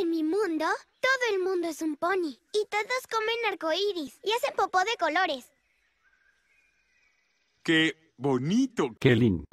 En mi mundo, todo el mundo es un pony. Y todos comen arcoíris y hacen popó de colores. ¡Qué bonito! ¡Qué